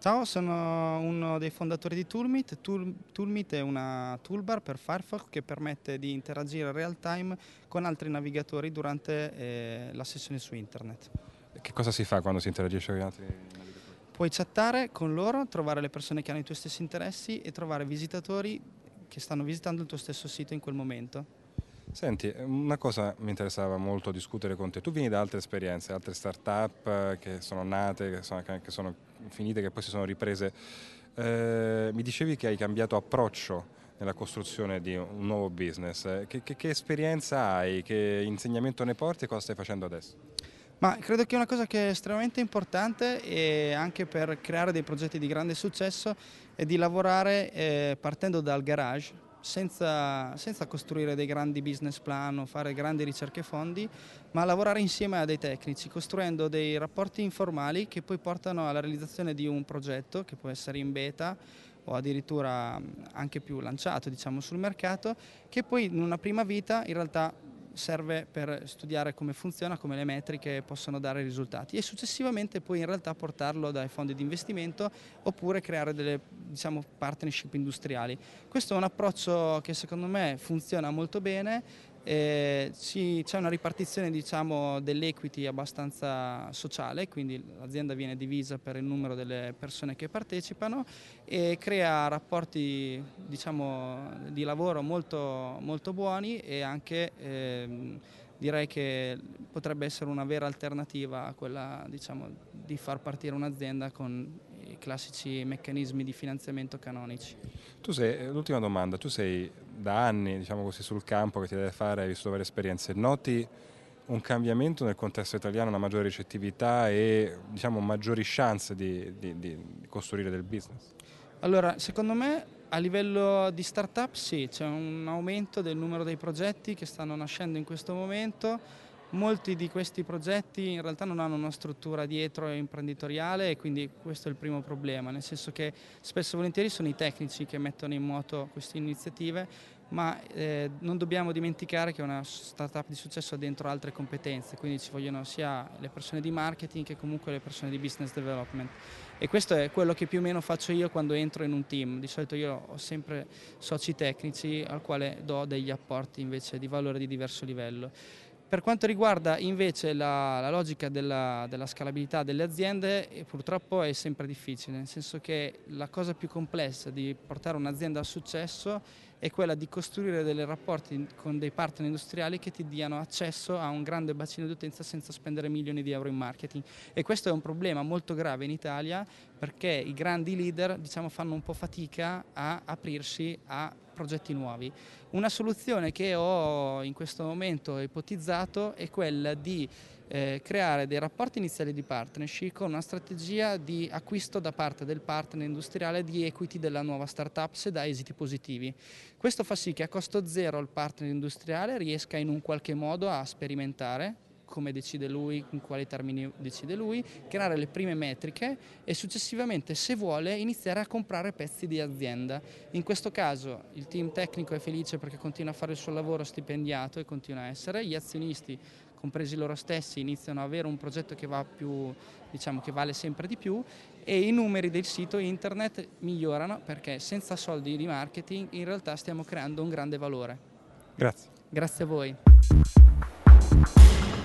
Ciao, sono uno dei fondatori di Toolmit. Toolmit è una toolbar per Firefox che permette di interagire real time con altri navigatori durante eh, la sessione su internet. Che cosa si fa quando si interagisce con altri navigatori? Puoi chattare con loro, trovare le persone che hanno i tuoi stessi interessi e trovare visitatori che stanno visitando il tuo stesso sito in quel momento. Senti, eh, una cosa mi interessava molto discutere con te. Tu vieni da altre esperienze, altre start-up eh, che sono nate, che sono, che sono finite, che poi si sono riprese. Eh, mi dicevi che hai cambiato approccio nella costruzione di un nuovo business. Eh, che, che, che esperienza hai? Che insegnamento ne porti e cosa stai facendo adesso? Ma credo che una cosa che è estremamente importante è anche per creare dei progetti di grande successo è di lavorare eh, partendo dal garage senza, senza, costruire dei grandi business plan o fare grandi ricerche fondi, ma lavorare insieme a dei tecnici, costruendo dei rapporti informali che poi portano alla realizzazione di un progetto che può essere in beta o addirittura anche più lanciato diciamo, sul mercato, che poi in una prima vita in realtà serve per studiare come funziona, come le metriche possono dare risultati e successivamente poi in realtà portarlo dai fondi di investimento oppure creare delle diciamo, partnership industriali. Questo è un approccio che secondo me funziona molto bene eh, c'è una ripartizione diciamo, dell'equity abbastanza sociale, quindi l'azienda viene divisa per il numero delle persone che partecipano e crea rapporti diciamo, di lavoro molto, molto, buoni e anche ehm, direi che potrebbe essere una vera alternativa a quella diciamo, di far partire un'azienda con i classici meccanismi di finanziamento canonici. Sei, eh, l'ultima domanda, tu sei da anni diciamo così, sul campo che ti deve fare, hai visto varie esperienze, noti un cambiamento nel contesto italiano, una maggiore ricettività e diciamo, maggiori chance di, di, di costruire del business? Allora, secondo me a livello di startup sì, c'è un aumento del numero dei progetti che stanno nascendo in questo momento Molti di questi progetti in realtà non hanno una struttura dietro imprenditoriale e quindi questo è il primo problema, nel senso che spesso e volentieri sono i tecnici che mettono in moto queste iniziative, ma eh, non dobbiamo dimenticare che una startup di successo ha dentro altre competenze, quindi ci vogliono sia le persone di marketing che comunque le persone di business development e questo è quello che più o meno faccio io quando entro in un team, di solito io ho sempre soci tecnici al quale do degli apporti invece di valore di diverso livello. Per quanto riguarda invece la, la logica della, della, scalabilità delle aziende, eh, purtroppo è sempre difficile, nel senso che la cosa più complessa di portare un'azienda a successo è quella di costruire dei rapporti con dei partner industriali che ti diano accesso a un grande bacino di utenza senza spendere milioni di euro in marketing. E questo è un problema molto grave in Italia perché i grandi leader diciamo, fanno un po' fatica a aprirsi a progetti nuovi. Una soluzione che ho in questo momento ipotizzato è quella di eh, creare dei rapporti iniziali di partnership con una strategia di acquisto da parte del partner industriale di equity della nuova startup se dà esiti positivi. Questo fa sì che a costo zero il partner industriale riesca in un qualche modo a sperimentare come decide lui, in quali termini decide lui, creare le prime metriche e successivamente, se vuole, iniziare a comprare pezzi di azienda. In questo caso il team tecnico è felice perché continua a fare il suo lavoro stipendiato e continua a essere, gli azionisti compresi loro stessi, iniziano ad avere un progetto che, va più, diciamo, che vale sempre di più e i numeri del sito internet migliorano perché senza soldi di marketing in realtà stiamo creando un grande valore. Grazie. Grazie a voi.